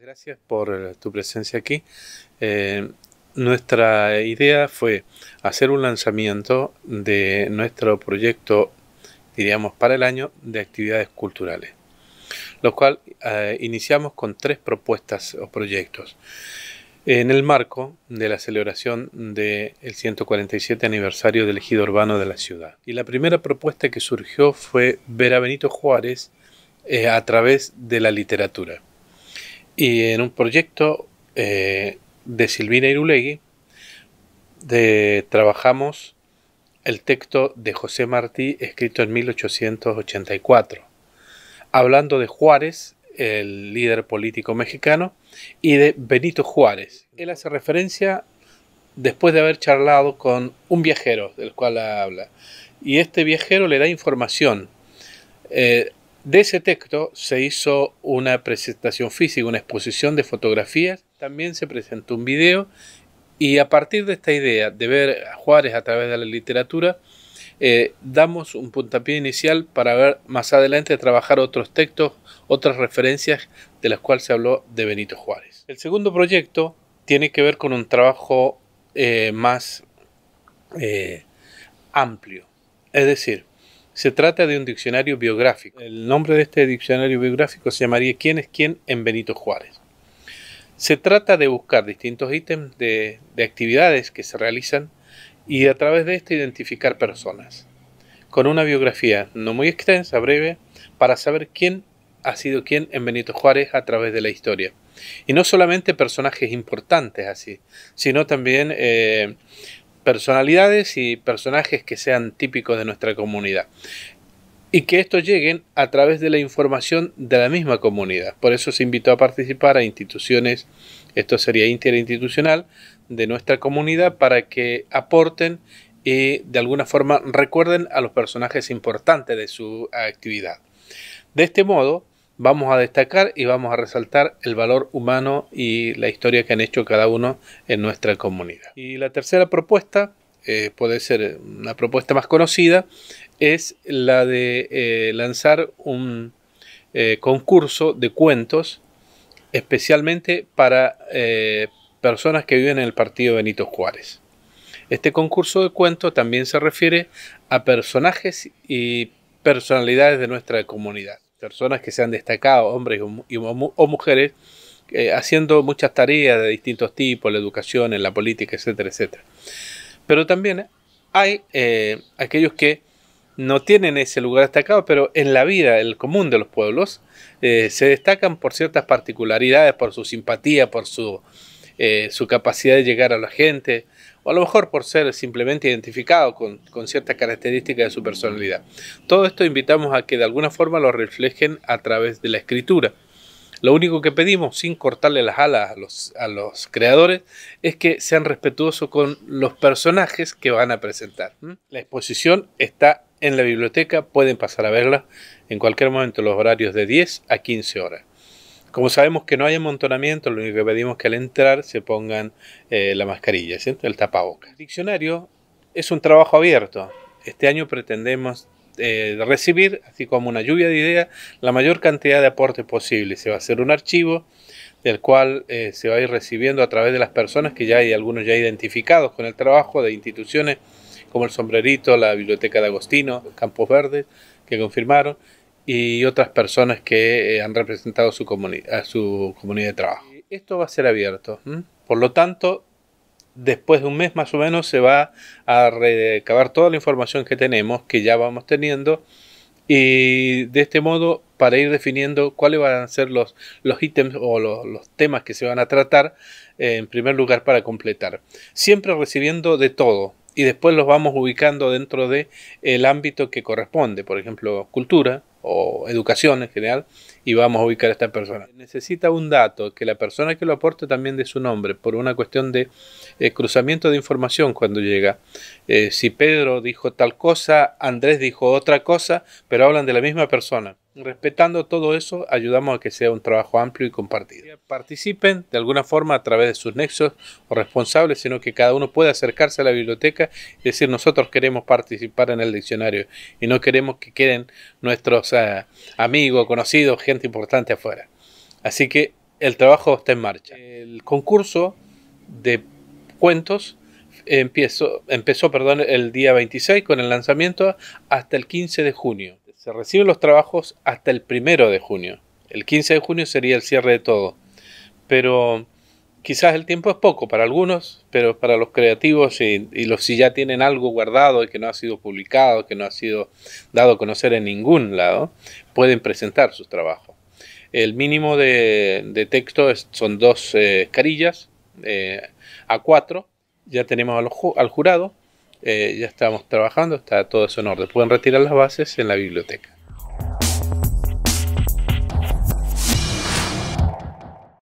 Gracias por eh, tu presencia aquí. Eh, nuestra idea fue hacer un lanzamiento de nuestro proyecto, diríamos, para el año de actividades culturales, lo cual eh, iniciamos con tres propuestas o proyectos. En el marco de la celebración del 147 aniversario del ejido urbano de la ciudad. Y la primera propuesta que surgió fue ver a Benito Juárez a través de la literatura y en un proyecto eh, de Silvina Irulegui trabajamos el texto de José Martí escrito en 1884, hablando de Juárez, el líder político mexicano, y de Benito Juárez. Él hace referencia después de haber charlado con un viajero del cual habla, y este viajero le da información. Eh, de ese texto se hizo una presentación física, una exposición de fotografías, también se presentó un video y a partir de esta idea de ver a Juárez a través de la literatura, eh, damos un puntapié inicial para ver más adelante trabajar otros textos, otras referencias de las cuales se habló de Benito Juárez. El segundo proyecto tiene que ver con un trabajo eh, más eh, amplio, es decir, se trata de un diccionario biográfico. El nombre de este diccionario biográfico se llamaría ¿Quién es quién en Benito Juárez? Se trata de buscar distintos ítems de, actividades que se realizan y a través de esto identificar personas, con una biografía no muy extensa, breve, para saber quién ha sido quién en Benito Juárez a través de la historia. Y no solamente personajes importantes así, sino también eh, personalidades y personajes que sean típicos de nuestra comunidad y que estos lleguen a través de la información de la misma comunidad. Por eso se invitó a participar a instituciones, esto sería interinstitucional, de nuestra comunidad para que aporten y de alguna forma recuerden a los personajes importantes de su actividad. De este modo, vamos a destacar y vamos a resaltar el valor humano y la historia que han hecho cada uno en nuestra comunidad. Y la tercera propuesta, eh, puede ser una propuesta más conocida, es la de eh, lanzar un eh, concurso de cuentos especialmente para personas que viven en el partido Benito Juárez. Este concurso de cuentos también se refiere a personajes y personalidades de nuestra comunidad personas que se han destacado, hombres y, o, mujeres, eh, haciendo muchas tareas de distintos tipos, la educación, en la política, etcétera, etcétera. Pero también hay eh, aquellos que no tienen ese lugar destacado, pero en la vida, el común de los pueblos, eh, se destacan por ciertas particularidades, por su simpatía, por su eh, su capacidad de llegar a la gente, o a lo mejor por ser simplemente identificado con, con ciertas características de su personalidad. Todo esto invitamos a que de alguna forma lo reflejen a través de la escritura. Lo único que pedimos, sin cortarle las alas a los, a los creadores, es que sean respetuosos con los personajes que van a presentar. La exposición está en la biblioteca, pueden pasar a verla en cualquier momento los horarios de 10 a 15 horas. Como sabemos que no hay amontonamiento, lo único que pedimos es que al entrar se pongan eh, la mascarilla, el tapabocas. El diccionario es un trabajo abierto. Este año pretendemos eh, recibir, así como una lluvia de ideas, la mayor cantidad de aportes posible. Se va a hacer un archivo del cual eh, se va a ir recibiendo a través de las personas que ya hay algunos ya identificados con el trabajo de instituciones como el Sombrerito, la Biblioteca de Agostino, Campos Verdes, que confirmaron, y otras personas que eh, han representado su a su comunidad de trabajo. Eh, esto va a ser abierto. Por lo tanto, después de un mes más o menos se va a recabar toda la información que tenemos, que ya vamos teniendo, y de este modo, para ir definiendo cuáles van a ser los, los ítems o los, temas que se van a tratar, eh, en primer lugar, para completar. Siempre recibiendo de todo, y después los vamos ubicando dentro de ámbito que corresponde, por ejemplo, cultura, o educación en general, y vamos a ubicar a esta persona. Necesita un dato, que la persona que lo aporte también dé su nombre, por una cuestión de eh, cruzamiento de información cuando llega. Eh, si Pedro dijo tal cosa, Andrés dijo otra cosa, pero hablan de la misma persona. Respetando todo eso, ayudamos a que sea un trabajo amplio y compartido. Participen de alguna forma a través de sus nexos o responsables, sino que cada uno puede acercarse a la biblioteca y decir nosotros queremos participar en el diccionario y no queremos que queden nuestros eh, amigos, conocidos, gente importante afuera. Así que el trabajo está en marcha. El concurso de cuentos empezó, empezó perdón, el día 26 con el lanzamiento hasta el 15 de junio reciben los trabajos hasta el primero de junio. El 15 de junio sería el cierre de todo. Pero quizás el tiempo es poco para algunos, pero para los creativos y, los si ya tienen algo guardado y que no ha sido publicado, que no ha sido dado a conocer en ningún lado, pueden presentar sus trabajos. El mínimo de, texto son dos eh, carillas eh, a cuatro. Ya tenemos al jurado eh, ya estamos trabajando, está todo eso en orden. Pueden retirar las bases en la biblioteca.